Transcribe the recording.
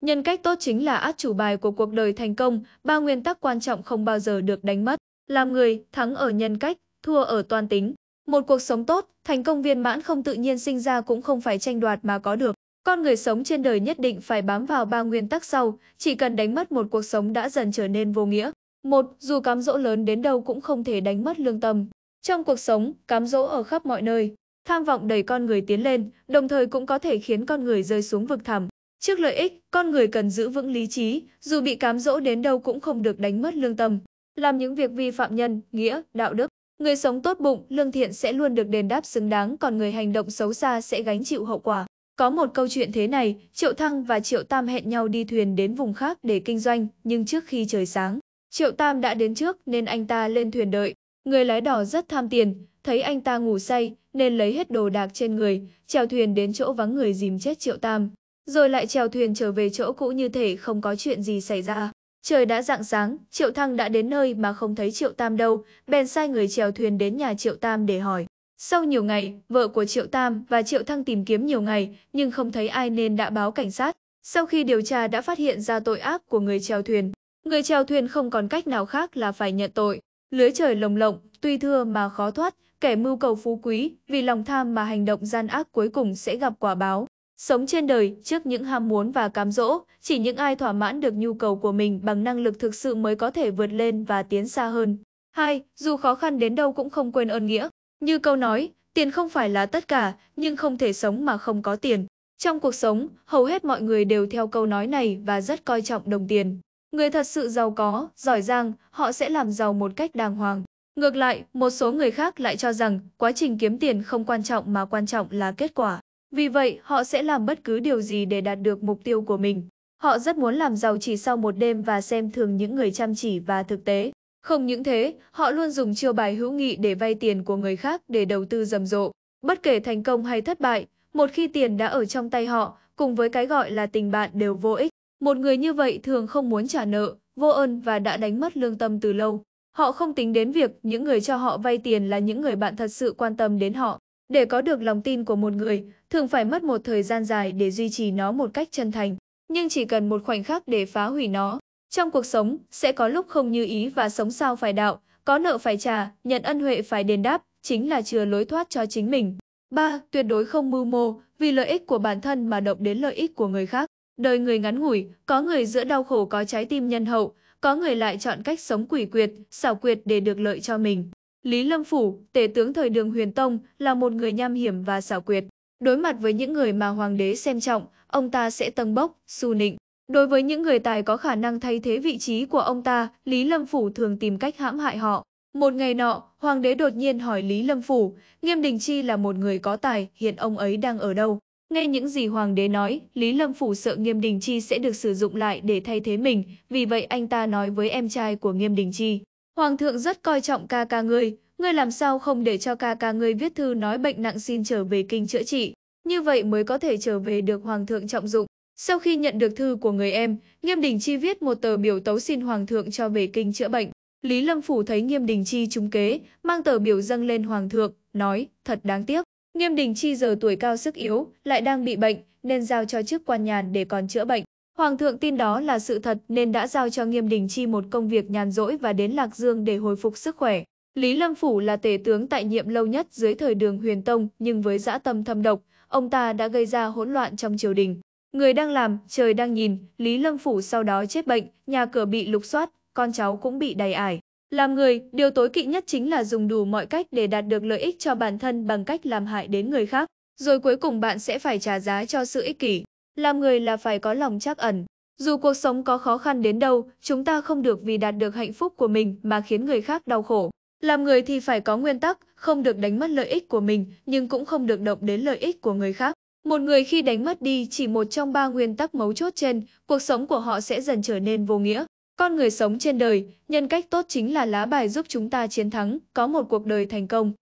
Nhân cách tốt chính là át chủ bài của cuộc đời thành công, ba nguyên tắc quan trọng không bao giờ được đánh mất. Làm người, thắng ở nhân cách, thua ở toàn tính. Một cuộc sống tốt, thành công viên mãn không tự nhiên sinh ra cũng không phải tranh đoạt mà có được. Con người sống trên đời nhất định phải bám vào ba nguyên tắc sau, chỉ cần đánh mất một cuộc sống đã dần trở nên vô nghĩa. Một, dù cám dỗ lớn đến đâu cũng không thể đánh mất lương tâm. Trong cuộc sống, cám dỗ ở khắp mọi nơi. Tham vọng đẩy con người tiến lên, đồng thời cũng có thể khiến con người rơi xuống vực thẳm. Trước lợi ích, con người cần giữ vững lý trí, dù bị cám dỗ đến đâu cũng không được đánh mất lương tâm. Làm những việc vi phạm nhân, nghĩa, đạo đức, người sống tốt bụng, lương thiện sẽ luôn được đền đáp xứng đáng còn người hành động xấu xa sẽ gánh chịu hậu quả. Có một câu chuyện thế này, Triệu Thăng và Triệu Tam hẹn nhau đi thuyền đến vùng khác để kinh doanh, nhưng trước khi trời sáng, Triệu Tam đã đến trước nên anh ta lên thuyền đợi. Người lái đỏ rất tham tiền, thấy anh ta ngủ say nên lấy hết đồ đạc trên người, chèo thuyền đến chỗ vắng người dìm chết Triệu Tam rồi lại trèo thuyền trở về chỗ cũ như thể không có chuyện gì xảy ra. Trời đã rạng sáng, Triệu Thăng đã đến nơi mà không thấy Triệu Tam đâu, bèn sai người trèo thuyền đến nhà Triệu Tam để hỏi. Sau nhiều ngày, vợ của Triệu Tam và Triệu Thăng tìm kiếm nhiều ngày nhưng không thấy ai nên đã báo cảnh sát. Sau khi điều tra đã phát hiện ra tội ác của người trèo thuyền, người trèo thuyền không còn cách nào khác là phải nhận tội. Lưới trời lồng lộng, tuy thưa mà khó thoát, kẻ mưu cầu phú quý, vì lòng tham mà hành động gian ác cuối cùng sẽ gặp quả báo. Sống trên đời, trước những ham muốn và cám dỗ, chỉ những ai thỏa mãn được nhu cầu của mình bằng năng lực thực sự mới có thể vượt lên và tiến xa hơn. 2. Dù khó khăn đến đâu cũng không quên ơn nghĩa. Như câu nói, tiền không phải là tất cả, nhưng không thể sống mà không có tiền. Trong cuộc sống, hầu hết mọi người đều theo câu nói này và rất coi trọng đồng tiền. Người thật sự giàu có, giỏi giang, họ sẽ làm giàu một cách đàng hoàng. Ngược lại, một số người khác lại cho rằng quá trình kiếm tiền không quan trọng mà quan trọng là kết quả. Vì vậy, họ sẽ làm bất cứ điều gì để đạt được mục tiêu của mình. Họ rất muốn làm giàu chỉ sau một đêm và xem thường những người chăm chỉ và thực tế. Không những thế, họ luôn dùng chiêu bài hữu nghị để vay tiền của người khác để đầu tư rầm rộ. Bất kể thành công hay thất bại, một khi tiền đã ở trong tay họ, cùng với cái gọi là tình bạn đều vô ích. Một người như vậy thường không muốn trả nợ, vô ơn và đã đánh mất lương tâm từ lâu. Họ không tính đến việc những người cho họ vay tiền là những người bạn thật sự quan tâm đến họ. Để có được lòng tin của một người, thường phải mất một thời gian dài để duy trì nó một cách chân thành, nhưng chỉ cần một khoảnh khắc để phá hủy nó. Trong cuộc sống, sẽ có lúc không như ý và sống sao phải đạo, có nợ phải trả, nhận ân huệ phải đền đáp, chính là chừa lối thoát cho chính mình. 3. Tuyệt đối không mưu mô, vì lợi ích của bản thân mà động đến lợi ích của người khác. Đời người ngắn ngủi, có người giữa đau khổ có trái tim nhân hậu, có người lại chọn cách sống quỷ quyệt, xảo quyệt để được lợi cho mình. Lý Lâm Phủ, tể tướng thời đường Huyền Tông, là một người nham hiểm và xảo quyệt. Đối mặt với những người mà hoàng đế xem trọng, ông ta sẽ tâng bốc, su nịnh. Đối với những người tài có khả năng thay thế vị trí của ông ta, Lý Lâm Phủ thường tìm cách hãm hại họ. Một ngày nọ, hoàng đế đột nhiên hỏi Lý Lâm Phủ, Nghiêm Đình Chi là một người có tài, hiện ông ấy đang ở đâu? Nghe những gì hoàng đế nói, Lý Lâm Phủ sợ Nghiêm Đình Chi sẽ được sử dụng lại để thay thế mình, vì vậy anh ta nói với em trai của Nghiêm Đình Chi. Hoàng thượng rất coi trọng ca ca ngươi, ngươi làm sao không để cho ca ca ngươi viết thư nói bệnh nặng xin trở về kinh chữa trị, như vậy mới có thể trở về được hoàng thượng trọng dụng. Sau khi nhận được thư của người em, Nghiêm Đình Chi viết một tờ biểu tấu xin hoàng thượng cho về kinh chữa bệnh. Lý Lâm Phủ thấy Nghiêm Đình Chi trúng kế, mang tờ biểu dâng lên hoàng thượng, nói, thật đáng tiếc. Nghiêm Đình Chi giờ tuổi cao sức yếu, lại đang bị bệnh, nên giao cho chức quan nhàn để còn chữa bệnh. Hoàng thượng tin đó là sự thật nên đã giao cho Nghiêm Đình Chi một công việc nhàn rỗi và đến Lạc Dương để hồi phục sức khỏe. Lý Lâm Phủ là tể tướng tại nhiệm lâu nhất dưới thời đường huyền tông nhưng với dã tâm thâm độc, ông ta đã gây ra hỗn loạn trong triều đình. Người đang làm, trời đang nhìn, Lý Lâm Phủ sau đó chết bệnh, nhà cửa bị lục soát, con cháu cũng bị đầy ải. Làm người, điều tối kỵ nhất chính là dùng đủ mọi cách để đạt được lợi ích cho bản thân bằng cách làm hại đến người khác, rồi cuối cùng bạn sẽ phải trả giá cho sự ích kỷ. Làm người là phải có lòng trắc ẩn. Dù cuộc sống có khó khăn đến đâu, chúng ta không được vì đạt được hạnh phúc của mình mà khiến người khác đau khổ. Làm người thì phải có nguyên tắc, không được đánh mất lợi ích của mình, nhưng cũng không được động đến lợi ích của người khác. Một người khi đánh mất đi chỉ một trong ba nguyên tắc mấu chốt trên, cuộc sống của họ sẽ dần trở nên vô nghĩa. Con người sống trên đời, nhân cách tốt chính là lá bài giúp chúng ta chiến thắng, có một cuộc đời thành công.